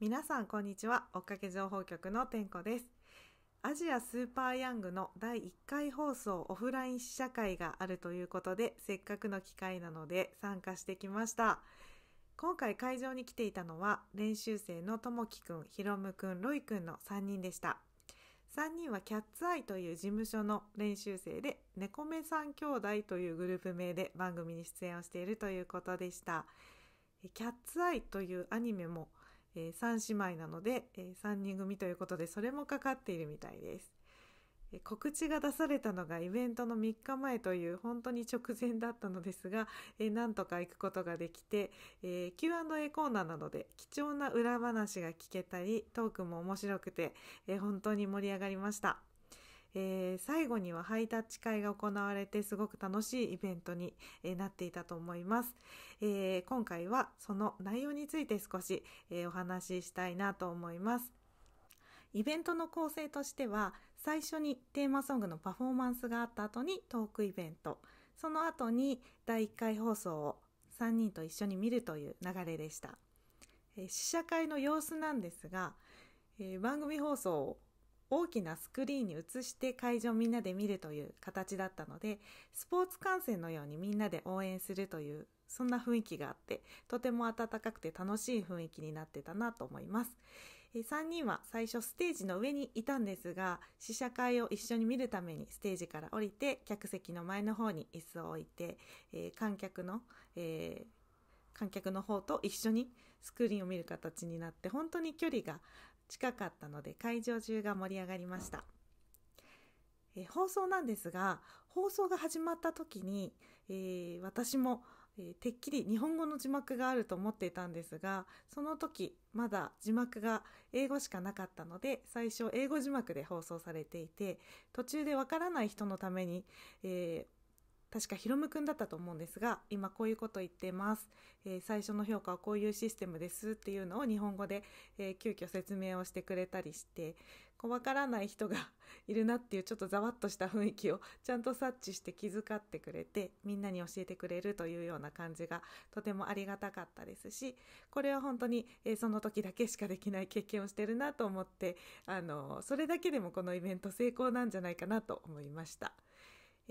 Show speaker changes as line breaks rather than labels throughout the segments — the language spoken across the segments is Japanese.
皆さんこんにちは追っかけ情報局のてんこですアジアスーパーヤングの第1回放送オフライン試写会があるということでせっかくの機会なので参加してきました今回会場に来ていたのは練習生のともきくん、ひろむくん、ロイくんの3人でした3人はキャッツアイという事務所の練習生で猫目さん兄弟というグループ名で番組に出演をしているということでしたキャッツアイというアニメもえー、3姉妹なので、えー、3人組ということでそれもかかっているみたいです、えー、告知が出されたのがイベントの3日前という本当に直前だったのですが、えー、なんとか行くことができて、えー、Q&A コーナーなどで貴重な裏話が聞けたりトークも面白くて、えー、本当に盛り上がりましたえー、最後にはハイタッチ会が行われてすごく楽しいイベントに、えー、なっていたと思います、えー、今回はその内容について少し、えお話ししたいなと思いますイベントの構成としては最初にテーマソングのパフォーマンスがあった後にトークイベントその後に第1回放送を3人と一緒に見るという流れでした、え試写会の様子なんですが、え番組放送を大きなスクリーンに映して会場みんなで見るという形だったのでスポーツ観戦のようにみんなで応援するというそんな雰囲気があってとても温かくて楽しい雰囲気になってたなと思います。3人は最初ステージの上にいたんですが試写会を一緒に見るためにステージから降りて客席の前の方に椅子を置いて、えー、観客の、えー、観客の方と一緒にスクリーンを見る形になって本当に距離が近かったので会場中が盛り上がりました。え放送なんですが放送が始まった時に、えー、私も、えー、てっきり日本語の字幕があると思っていたんですがその時まだ字幕が英語しかなかったので最初英語字幕で放送されていて途中でわからない人のために、えー確かひろむくんだったと思うんですが、今こういうこと言ってます。えー、最初の評価はこういうシステムですっていうのを日本語で、えー、急遽説明をしてくれたりして、こうからない人が いるなっていうちょっとざわっとした雰囲気をちゃんと察知して気遣ってくれて、みんなに教えてくれるというような感じがとてもありがたかったですし、これは本当に、えー、その時だけしかできない経験をしてるなと思って、あの、それだけでもこのイベント成功なんじゃないかなと思いました。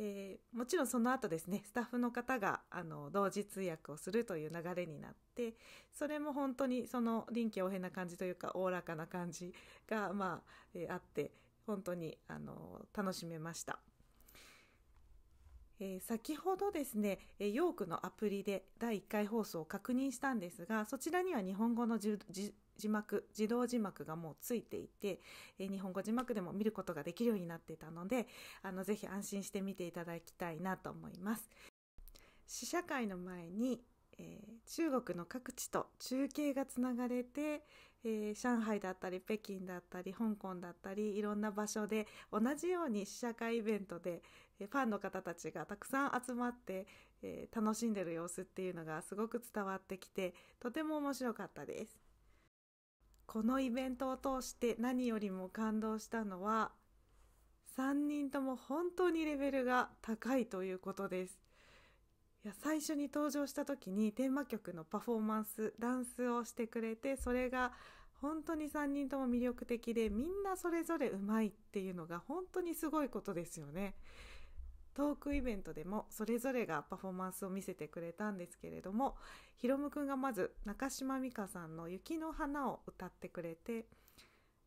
えー、もちろんその後ですねスタッフの方があの同時通訳をするという流れになってそれも本当にその臨機応変な感じというかおおらかな感じが、まあえー、あって本当にあの楽しめました。えー、先ほどですね、えー、ヨークのアプリで第1回放送を確認したんですがそちらには日本語の字字幕、自動字幕がもうついていて、え日本語字幕でも見ることができるようになっていたので、あの、ぜひ安心して見ていただきたいなと思います。試写会の前に、えー、中国の各地と中継がつながれて、えー、上海だったり北京だったり香港だったりいろんな場所で同じように試写会イベントで、えー、ファンの方たちがたくさん集まって、え楽しんでる様子っていうのがすごく伝わってきてとても面白かったです。このイベントを通して何よりも感動したのは3人とも本当にレベルが高いということですいや最初に登場した時にテーマ曲のパフォーマンスダンスをしてくれてそれが本当に3人とも魅力的でみんなそれぞれうまいっていうのが本当にすごいことですよね。トークイベントでもそれぞれがパフォーマンスを見せてくれたんですけれどもひろむくんがまず中島美嘉さんの「雪の花」を歌ってくれて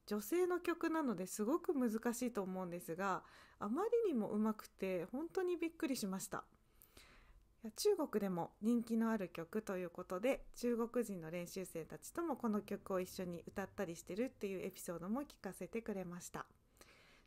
女性の曲なのですごく難しいと思うんですがあまりにもうまくて本当にびっくりしました。中国でも人気のある曲ということで中国人の練習生たちともこの曲を一緒に歌ったりしてるっていうエピソードも聞かせてくれました。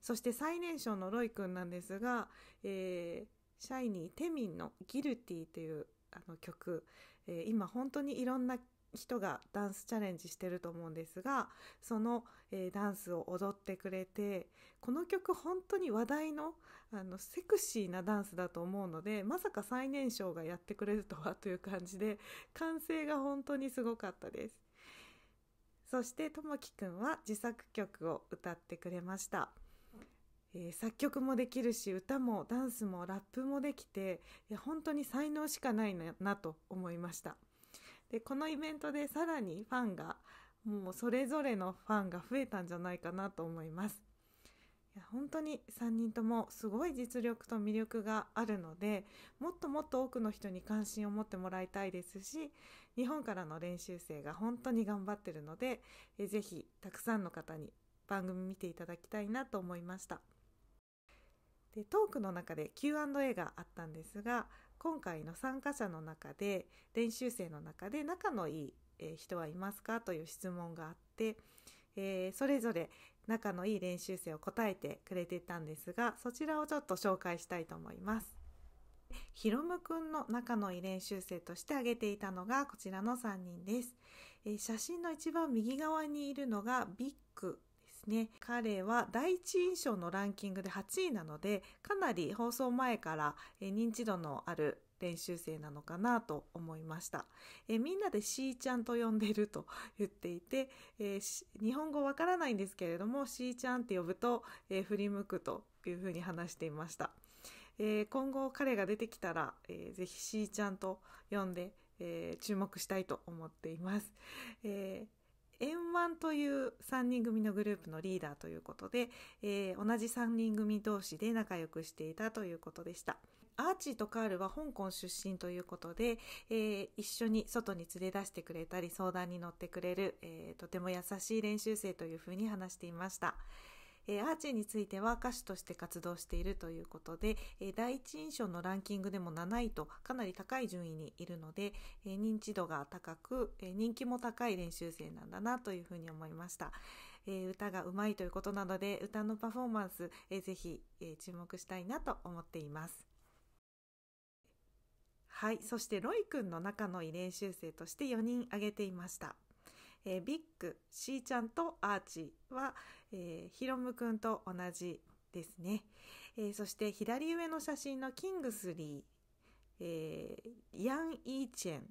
そして最年少のロイ君なんですが、えー、シャイニー・テミンの「ギルティ」というあの曲、えー、今本当にいろんな人がダンスチャレンジしてると思うんですがその、えー、ダンスを踊ってくれてこの曲本当に話題のあのセクシーなダンスだと思うのでまさか最年少がやってくれるとはという感じで歓声が本当にすごかったです。そしてともきくんは自作曲を歌ってくれました。えー、作曲もできるし歌もダンスもラップもできて本当に才能しかないなと思いましたでこのイベントでさらにファンがもうそれぞれのファンが増えたんじゃないかなと思いますいや本当に3人ともすごい実力と魅力があるのでもっともっと多くの人に関心を持ってもらいたいですし日本からの練習生が本当に頑張ってるのでえぜたくさんの方に番組見ていただきたいなと思いました。でトークの中で Q&A があったんですが今回の参加者の中で練習生の中で仲のいい、え人はいますかという質問があって、えー、それぞれ仲のいい練習生を答えてくれてたんですがそちらをちょっと紹介したいと思います。ひろむくんの仲のいい練習生として挙げていたのがこちらの3人です。えー、写真の一番右側にいるのがビッグですね。彼は第一印象のランキングで8位なので、かなり放送前から認知度のある練習生なのかなと思いました。えみんなでしーちゃんと呼んでると 言っていて、えー、日本語わからないんですけれどもしーちゃんって呼ぶと、えー、振り向くというふうに話していました。えー、今後彼が出てきたら、えー、ぜひーちゃんと呼んで、え注目したいと思っています。え円満という3人組のグループのリーダーということで、えー、同じ3人組同士で仲良くしていたということでした。アーチーとカールは香港出身ということで、えー、一緒に外に連れ出してくれたり相談に乗ってくれる、えー、とても優しい練習生というふうに話していました。えー、アーチェについては歌手として活動しているということで、えー、第一印象のランキングでも7位とかなり高い順位にいるので、えー、認知度が高く、え人気も高い練習生なんだなというふうに思いました。え歌がうまいということなので、歌のパフォーマンス、えー、ぜひ、え注目したいなと思っています。はい。そして、ロイ君の仲のいい練習生として4人挙げていました。えー、ビッグしーちゃんとアーチは、えー、ヒロムくんと同じですね、えー、そして左上の写真のキングスリー、えー、ヤン・イーチェン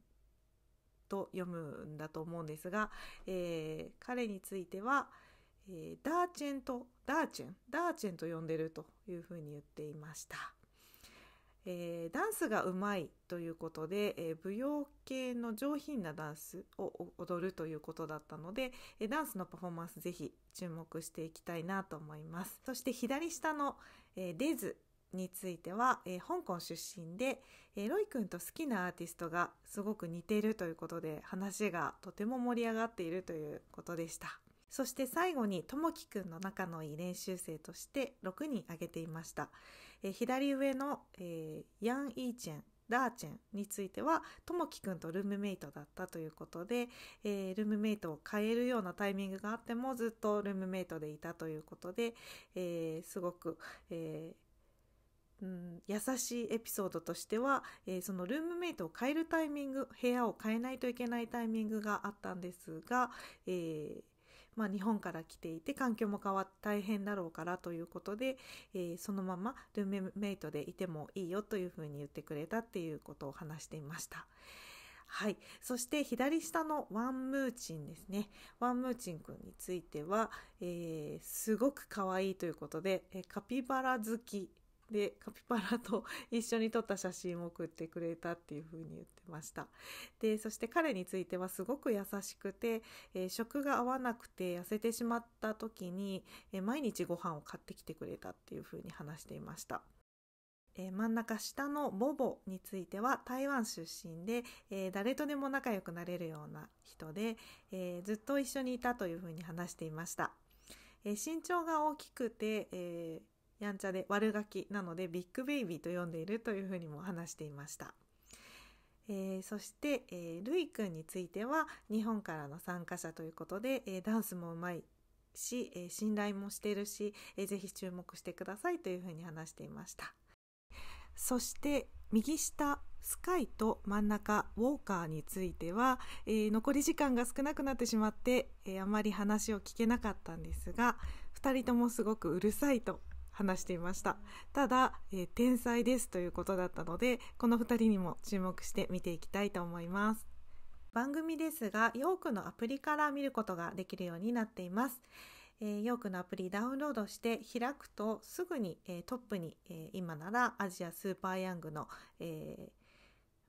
と読むんだと思うんですが、えー、彼については、えー、ダーチェンとダーチェンダーチェンと呼んでるというふうに言っていました。えー、ダンスがうまいということで、えー、舞踊系の上品なダンスを踊るということだったので、えー、ダンスのパフォーマンスぜひ注目していきたいなと思います。そして左下の、えー、デズについては、えー、香港出身で、えー、ロイ君と好きなアーティストがすごく似ているということで話がとても盛り上がっているということでした。そして最後にともきくんの仲のいい練習生として6人挙げていました。えー、左上の、えー、ヤン・イーチェン、ダーチェンについてはともきくんとルームメイトだったということで、えー、ルームメイトを変えるようなタイミングがあってもずっとルームメイトでいたということで、えー、すごく、えー、優しいエピソードとしては、えそのルームメイトを変えるタイミング部屋を変えないといけないタイミングがあったんですが、えーまあ、日本から来ていて環境も変わって大変だろうからということで、えー、そのままルームメイトでいてもいいよというふうに言ってくれたっていうことを話していました。はい。そして左下のワンムーチンですね。ワンムーチンくんについては、えー、すごく可愛いということで、えカピバラ好きでカピバラと一緒に撮った写真を送ってくれたっていうふうに言ってましたでそして彼についてはすごく優しくて、えー、食が合わなくて痩せてしまった時に、えー、毎日ご飯を買ってきてくれたっていうふうに話していましたえー、真ん中下のボボについては台湾出身で、えー、誰とでも仲良くなれるような人で、えー、ずっと一緒にいたというふうに話していました、え身長が大きくて、えやんちゃで悪ガキなのでビッグベイビーと呼んでいるというふうにも話していました。えー、そして、えー、ルイくんについては日本からの参加者ということで、えー、ダンスもうまいし、えー、信頼もしてるし、えー、ぜひ注目してくださいというふうに話していましたそして右下スカイと真ん中ウォーカーについては、えー、残り時間が少なくなってしまって、えー、あまり話を聞けなかったんですが2人ともすごくうるさいと話していましたただ、えー、天才ですということだったのでこの2人にも注目して見ていきたいと思います番組ですがヨークのアプリから見ることができるようになっていますえー、ヨークのアプリダウンロードして開くとすぐに、えー、トップに、えー、今ならアジアスーパーヤングの、え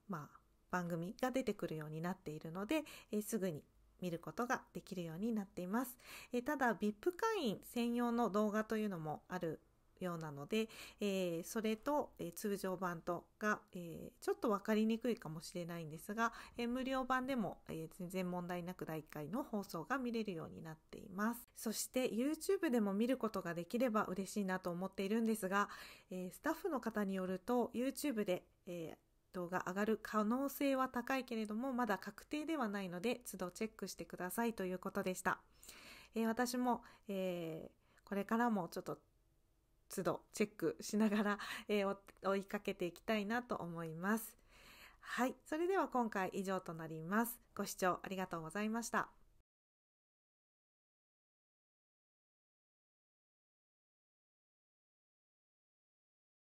まあ、番組が出てくるようになっているので、えすぐに見ることができるようになっています。えただ、VIP 会員専用の動画というのもあるようなので、えー、それと、えー、通常版とが、えー、ちょっと分かりにくいかもしれないんですが、え無料版でも、え全然問題なく第1回の放送が見れるようになっています。そして YouTube でも見ることができれば嬉しいなと思っているんですが、えスタッフの方によると YouTube で、え動画上がる可能性は高いけれどもまだ確定ではないので都度チェックしてくださいということでした。え私も、えこれからもちょっと都度チェックしながら、えー、追いかけていきたいなと思います。はい。それでは今回以上となります。ご視聴ありがとうございました。